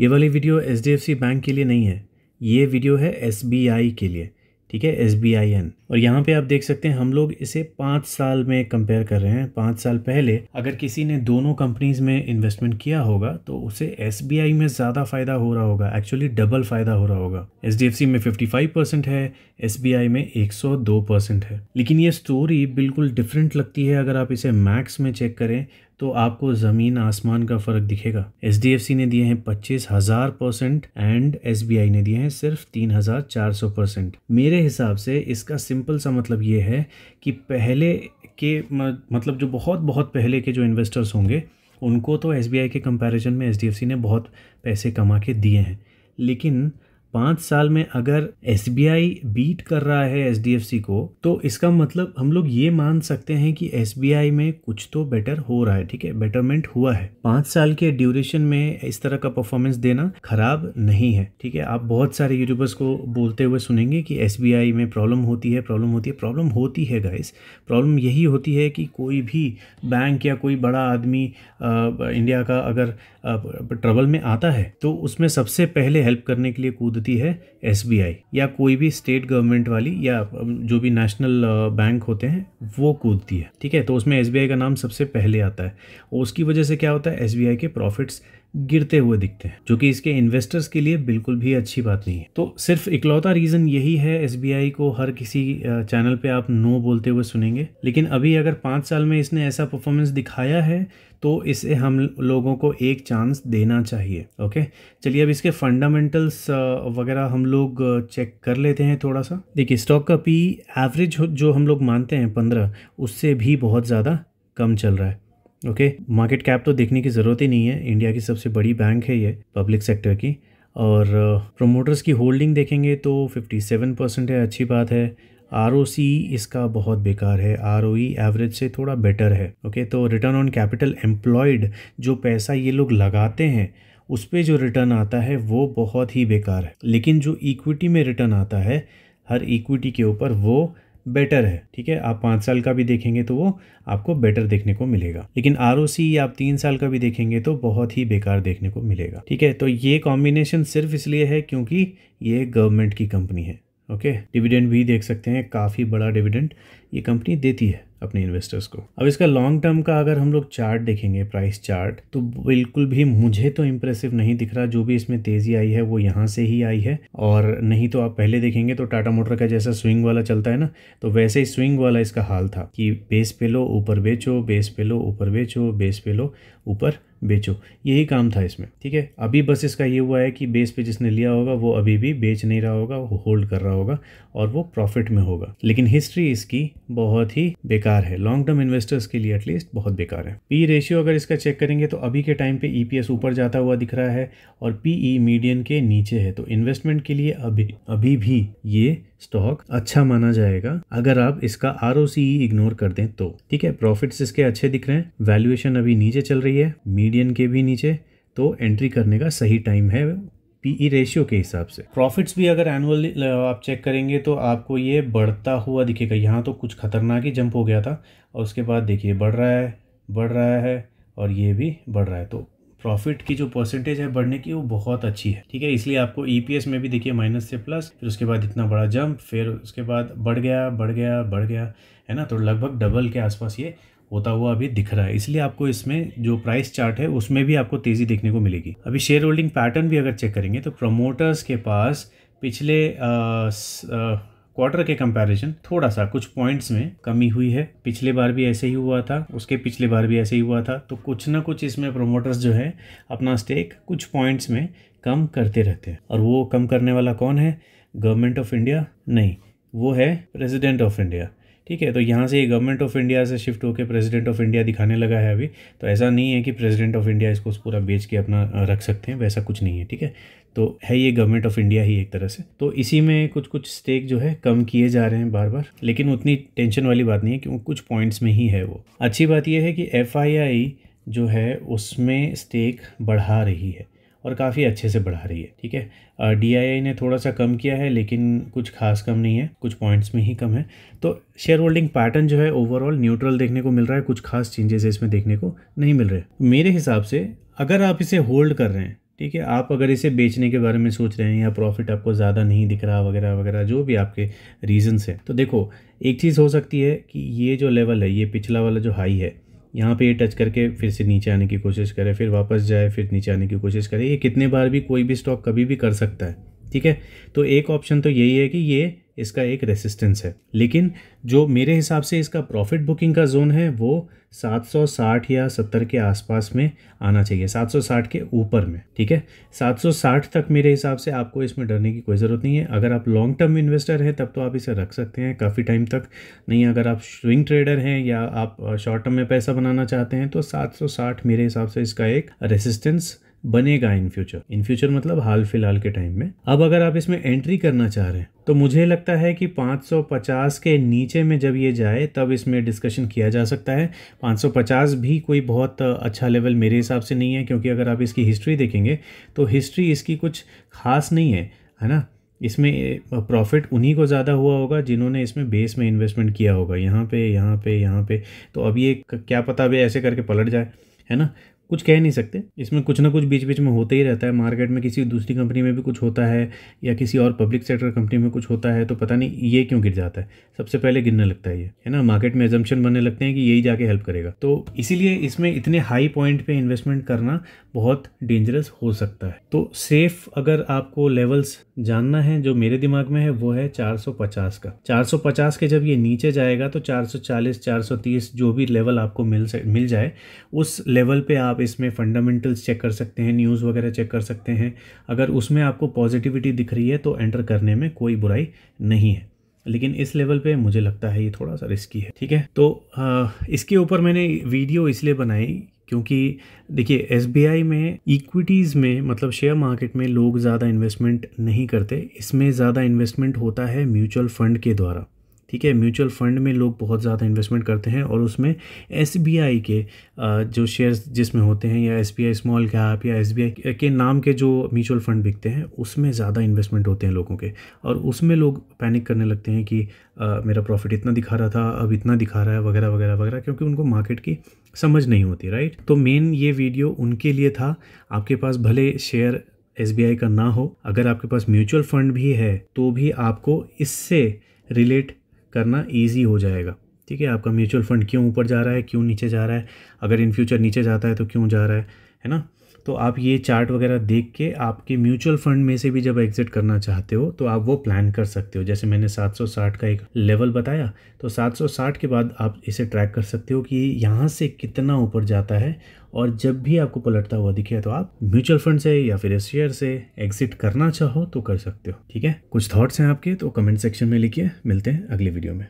ये वाली video H bank के लिए नहीं है ये वीडियो है एस के लिए ठीक है एस और यहाँ पे आप देख सकते हैं हम लोग इसे पाँच साल में कंपेयर कर रहे हैं पाँच साल पहले अगर किसी ने दोनों कंपनीज में इन्वेस्टमेंट किया होगा तो उसे एस में ज़्यादा फ़ायदा हो रहा होगा एक्चुअली डबल फ़ायदा हो रहा होगा एच में फाइव परसेंट है एस में दो परसेंट है लेकिन ये स्टोरी बिल्कुल डिफरेंट लगती है अगर आप इसे मैक्स में चेक करें तो आपको ज़मीन आसमान का फ़र्क दिखेगा एच ने दिए हैं पच्चीस हज़ार percent and S B I ने दिए हैं सिर्फ तीन हज़ार चार सौ परसेंट मेरे हिसाब से इसका सिंपल सा मतलब ये है कि पहले के मतलब जो बहुत बहुत पहले के जो इन्वेस्टर्स होंगे उनको तो एस के कंपेरिज़न में एच ने बहुत पैसे कमा के दिए हैं लेकिन पाँच साल में अगर एस बीट कर रहा है एच को तो इसका मतलब हम लोग ये मान सकते हैं कि एस में कुछ तो बेटर हो रहा है ठीक है बेटरमेंट हुआ है पाँच साल के ड्यूरेशन में इस तरह का परफॉर्मेंस देना खराब नहीं है ठीक है आप बहुत सारे यूट्यूबर्स को बोलते हुए सुनेंगे कि एस में प्रॉब्लम होती है प्रॉब्लम होती है प्रॉब्लम होती है गाइस प्रॉब्लम यही होती है कि कोई भी बैंक या कोई बड़ा आदमी इंडिया का अगर ट्रबल में आता है तो उसमें सबसे पहले हेल्प करने के लिए कूद पद्धति है एस या कोई भी स्टेट गवर्नमेंट वाली या जो भी नेशनल बैंक होते हैं वो कूदती है ठीक है तो उसमें एस का नाम सबसे पहले आता है उसकी वजह से क्या होता है एस के प्रॉफिट्स गिरते हुए दिखते हैं जो कि इसके इन्वेस्टर्स के लिए बिल्कुल भी अच्छी बात नहीं है तो सिर्फ इकलौता रीज़न यही है एस को हर किसी चैनल पे आप नो बोलते हुए सुनेंगे लेकिन अभी अगर पाँच साल में इसने ऐसा परफॉर्मेंस दिखाया है तो इसे हम लोगों को एक चांस देना चाहिए ओके चलिए अब इसके फंडामेंटल्स वगैरह हम लोग चेक कर लेते हैं थोड़ा सा देखिए स्टॉक का पी एवरेज जो हम लोग मानते हैं पंद्रह उससे भी बहुत ज़्यादा कम चल रहा है ओके मार्केट कैप तो देखने की ज़रूरत ही नहीं है इंडिया की सबसे बड़ी बैंक है ये पब्लिक सेक्टर की और प्रोमोटर्स uh, की होल्डिंग देखेंगे तो 57 परसेंट है अच्छी बात है आर इसका बहुत बेकार है आर एवरेज e से थोड़ा बेटर है ओके तो रिटर्न ऑन कैपिटल एम्प्लॉयड जो पैसा ये लोग लगाते हैं उस पर जो रिटर्न आता है वो बहुत ही बेकार है लेकिन जो इक्विटी में रिटर्न आता है हर इक्विटी के ऊपर वो बेटर है ठीक है आप पाँच साल का भी देखेंगे तो वो आपको बेटर देखने को मिलेगा लेकिन आर आप तीन साल का भी देखेंगे तो बहुत ही बेकार देखने को मिलेगा ठीक है तो ये कॉम्बिनेशन सिर्फ इसलिए है क्योंकि ये गवर्नमेंट की कंपनी है ओके डिविडेंड भी देख सकते हैं काफ़ी बड़ा डिविडेंड ये कंपनी देती है अपने इन्वेस्टर्स को अब इसका लॉन्ग टर्म का अगर हम लोग चार्ट देखेंगे प्राइस चार्ट तो बिल्कुल भी मुझे तो इम्प्रेसिव नहीं दिख रहा जो भी इसमें तेज़ी आई है वो यहाँ से ही आई है और नहीं तो आप पहले देखेंगे तो टाटा मोटर का जैसा स्विंग वाला चलता है ना तो वैसे ही स्विंग वाला इसका हाल था कि बेस पे लो ऊपर बेचो बेस पे लो ऊपर बेचो बेस पे लो ऊपर बेचो यही काम था इसमें ठीक है अभी बस इसका ये हुआ है कि बेस पे जिसने लिया होगा वो अभी भी बेच नहीं रहा होगा वो होल्ड कर रहा होगा और वो प्रॉफिट में होगा लेकिन हिस्ट्री इसकी बहुत ही बेकार है लॉन्ग टर्म इन्वेस्टर्स के लिए एटलीस्ट बहुत बेकार है पी रेशियो अगर इसका चेक करेंगे तो अभी के टाइम पे ईपीएस e ऊपर जाता हुआ दिख रहा है और पीई मीडियन e के नीचे है तो इन्वेस्टमेंट के लिए अभी अभी भी ये स्टॉक अच्छा माना जाएगा अगर आप इसका आर इग्नोर e कर दें तो ठीक है प्रॉफिट्स इसके अच्छे दिख रहे हैं वैल्यूएशन अभी नीचे चल रही है मीडियन के भी नीचे तो एंट्री करने का सही टाइम है पीई रेशियो e के हिसाब से प्रॉफिट्स भी अगर एनुअल आप चेक करेंगे तो आपको ये बढ़ता हुआ दिखेगा यहाँ तो कुछ खतरनाक ही जंप हो गया था और उसके बाद देखिए बढ़ रहा है बढ़ रहा है और ये भी बढ़ रहा है तो प्रॉफिट की जो परसेंटेज है बढ़ने की वो बहुत अच्छी है ठीक है इसलिए आपको ईपीएस e में भी देखिए माइनस से प्लस फिर उसके बाद इतना बड़ा जंप फिर उसके बाद बढ़ गया बढ़ गया बढ़ गया है ना तो लगभग डबल के आसपास ये होता हुआ अभी दिख रहा है इसलिए आपको इसमें जो प्राइस चार्ट है उसमें भी आपको तेज़ी देखने को मिलेगी अभी शेयर होल्डिंग पैटर्न भी अगर चेक करेंगे तो प्रमोटर्स के पास पिछले क्वार्टर के कंपैरिजन थोड़ा सा कुछ पॉइंट्स में कमी हुई है पिछले बार भी ऐसे ही हुआ था उसके पिछले बार भी ऐसे ही हुआ था तो कुछ ना कुछ इसमें प्रोमोटर्स जो है अपना स्टेक कुछ पॉइंट्स में कम करते रहते हैं और वो कम करने वाला कौन है गवर्नमेंट ऑफ इंडिया नहीं वो है प्रेसिडेंट ऑफ इंडिया ठीक है तो यहाँ से ये गवर्नमेंट ऑफ इंडिया से शिफ्ट होकर प्रेसिडेंट ऑफ इंडिया दिखाने लगा है अभी तो ऐसा नहीं है कि प्रेसिडेंट ऑफ इंडिया इसको पूरा बेच के अपना रख सकते हैं वैसा कुछ नहीं है ठीक है तो है ये गवर्नमेंट ऑफ इंडिया ही एक तरह से तो इसी में कुछ कुछ स्टेक जो है कम किए जा रहे हैं बार बार लेकिन उतनी टेंशन वाली बात नहीं है क्योंकि कुछ पॉइंट्स में ही है वो अच्छी बात यह है कि एफ जो है उसमें स्टेक बढ़ा रही है और काफ़ी अच्छे से बढ़ा रही है ठीक है डी आई ने थोड़ा सा कम किया है लेकिन कुछ खास कम नहीं है कुछ पॉइंट्स में ही कम है तो शेयर होल्डिंग पैटर्न जो है ओवरऑल न्यूट्रल देखने को मिल रहा है कुछ खास चेंजेस इसमें देखने को नहीं मिल रहे मेरे हिसाब से अगर आप इसे होल्ड कर रहे हैं ठीक है आप अगर इसे बेचने के बारे में सोच रहे हैं या प्रॉफिट आपको ज़्यादा नहीं दिख रहा वगैरह वगैरह जो भी आपके रीजंस हैं तो देखो एक चीज़ हो सकती है कि ये जो लेवल है ये पिछला वाला जो हाई है यहाँ पे ये टच करके फिर से नीचे आने की कोशिश करे फिर वापस जाए फिर नीचे आने की कोशिश करे ये कितने बार भी कोई भी स्टॉक कभी भी कर सकता है ठीक है तो एक ऑप्शन तो यही है कि ये इसका एक रेसिस्टेंस है लेकिन जो मेरे हिसाब से इसका प्रॉफिट बुकिंग का जोन है वो 760 या 70 के आसपास में आना चाहिए 760 के ऊपर में ठीक है 760 तक मेरे हिसाब से आपको इसमें डरने की कोई ज़रूरत नहीं है अगर आप लॉन्ग टर्म इन्वेस्टर हैं तब तो आप इसे रख सकते हैं काफ़ी टाइम तक नहीं अगर आप स्विंग ट्रेडर हैं या आप शॉर्ट टर्म में पैसा बनाना चाहते हैं तो सात मेरे हिसाब से इसका एक रेसिस्टेंस बनेगा इन फ्यूचर इन फ्यूचर मतलब हाल फिलहाल के टाइम में अब अगर आप इसमें एंट्री करना चाह रहे हैं तो मुझे लगता है कि 550 के नीचे में जब ये जाए तब इसमें डिस्कशन किया जा सकता है 550 भी कोई बहुत अच्छा लेवल मेरे हिसाब से नहीं है क्योंकि अगर आप इसकी हिस्ट्री देखेंगे तो हिस्ट्री इसकी कुछ खास नहीं है है ना इसमें प्रॉफिट उन्हीं को ज़्यादा हुआ होगा जिन्होंने इसमें बेस में इन्वेस्टमेंट किया होगा यहाँ पे यहाँ पे यहाँ पे तो अब ये क्या पता भी ऐसे करके पलट जाए है ना कुछ कह नहीं सकते इसमें कुछ ना कुछ बीच बीच में होता ही रहता है मार्केट में किसी दूसरी कंपनी में भी कुछ होता है या किसी और पब्लिक सेक्टर कंपनी में कुछ होता है तो पता नहीं ये क्यों गिर जाता है सबसे पहले गिरने लगता है ये है ना मार्केट में एजम्पन बनने लगते हैं कि यही जाके हेल्प करेगा तो इसीलिए इसमें इतने हाई पॉइंट पर इन्वेस्टमेंट करना बहुत डेंजरस हो सकता है तो सेफ अगर आपको लेवल्स जानना है जो मेरे दिमाग में है वो है 450 का 450 के जब ये नीचे जाएगा तो 440 430 जो भी लेवल आपको मिल मिल जाए उस लेवल पे आप आप इसमें फंडामेंटल्स चेक कर सकते हैं न्यूज़ वगैरह चेक कर सकते हैं अगर उसमें आपको पॉजिटिविटी दिख रही है तो एंटर करने में कोई बुराई नहीं है लेकिन इस लेवल पे मुझे लगता है ये थोड़ा सा रिस्की है ठीक है तो आ, इसके ऊपर मैंने वीडियो इसलिए बनाई क्योंकि देखिए एस में इक्विटीज़ में मतलब शेयर मार्केट में लोग ज़्यादा इन्वेस्टमेंट नहीं करते इसमें ज़्यादा इन्वेस्टमेंट होता है म्यूचुअल फंड के द्वारा ठीक है म्यूचुअल फंड में लोग बहुत ज़्यादा इन्वेस्टमेंट करते हैं और उसमें एस के जो शेयर्स जिसमें होते हैं या एस स्मॉल कैप या एस के नाम के जो म्यूचुअल फंड बिकते हैं उसमें ज़्यादा इन्वेस्टमेंट होते हैं लोगों के और उसमें लोग पैनिक करने लगते हैं कि आ, मेरा प्रॉफिट इतना दिखा रहा था अब इतना दिखा रहा है वगैरह वगैरह वगैरह क्योंकि उनको मार्केट की समझ नहीं होती राइट तो मेन ये वीडियो उनके लिए था आपके पास भले शेयर एस का ना हो अगर आपके पास म्यूचुअल फंड भी है तो भी आपको इससे रिलेट करना ईजी हो जाएगा ठीक है आपका म्यूचुअल फंड क्यों ऊपर जा रहा है क्यों नीचे जा रहा है अगर इन फ्यूचर नीचे जाता है तो क्यों जा रहा है है ना तो आप ये चार्ट वगैरह देख के आपके म्यूचुअल फंड में से भी जब एग्जिट करना चाहते हो तो आप वो प्लान कर सकते हो जैसे मैंने 760 का एक लेवल बताया तो 760 के बाद आप इसे ट्रैक कर सकते हो कि यहाँ से कितना ऊपर जाता है और जब भी आपको पलटता हुआ दिखे तो आप म्यूचुअल फंड से या फिर शेयर से एग्जिट करना चाहो तो कर सकते हो ठीक है कुछ थॉट्स हैं आपके तो कमेंट सेक्शन में लिखिए मिलते हैं अगले वीडियो में